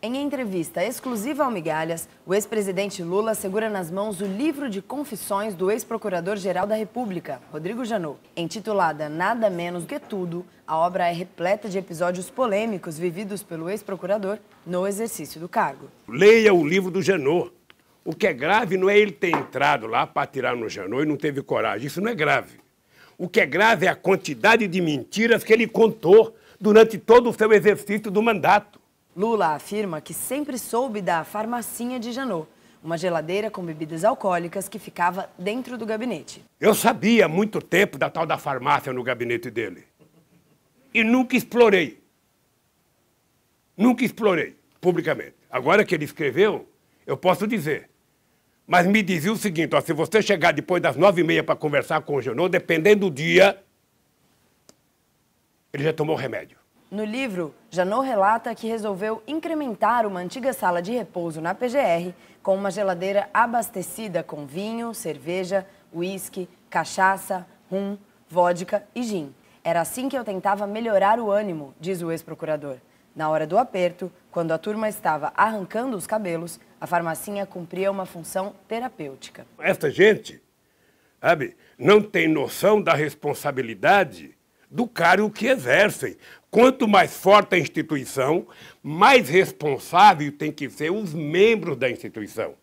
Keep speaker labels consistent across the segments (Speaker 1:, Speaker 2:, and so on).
Speaker 1: Em entrevista exclusiva ao Migalhas, o ex-presidente Lula segura nas mãos o livro de confissões do ex-procurador-geral da República, Rodrigo Janot. Intitulada Nada Menos Que Tudo, a obra é repleta de episódios polêmicos vividos pelo ex-procurador no exercício do cargo.
Speaker 2: Leia o livro do Janot. O que é grave não é ele ter entrado lá para tirar no Janot e não teve coragem. Isso não é grave. O que é grave é a quantidade de mentiras que ele contou
Speaker 1: durante todo o seu
Speaker 2: exercício do mandato.
Speaker 1: Lula afirma que sempre soube da farmacinha de Janot, uma geladeira com bebidas alcoólicas que ficava dentro do gabinete.
Speaker 2: Eu sabia há muito tempo da tal da farmácia no gabinete dele. E nunca explorei. Nunca explorei publicamente. Agora que ele escreveu, eu posso dizer. Mas me dizia o seguinte: ó, se você chegar depois das nove e meia para conversar com o Janot, dependendo do dia, ele já tomou remédio.
Speaker 1: No livro, Janot relata que resolveu incrementar uma antiga sala de repouso na PGR com uma geladeira abastecida com vinho, cerveja, uísque, cachaça, rum, vodka e gin. Era assim que eu tentava melhorar o ânimo, diz o ex-procurador. Na hora do aperto, quando a turma estava arrancando os cabelos, a farmacinha cumpria uma função terapêutica.
Speaker 2: Esta gente, sabe, não tem noção da responsabilidade do cargo que exercem. Quanto mais forte a instituição, mais responsável tem que ser os membros da instituição.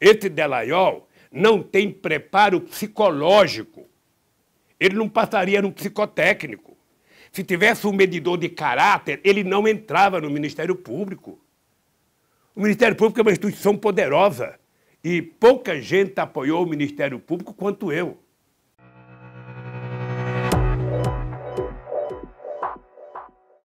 Speaker 2: Esse Delayol não tem preparo psicológico. Ele não passaria no psicotécnico. Se tivesse um medidor de caráter, ele não entrava no Ministério Público. O Ministério Público é uma instituição poderosa e pouca gente apoiou o Ministério Público quanto eu.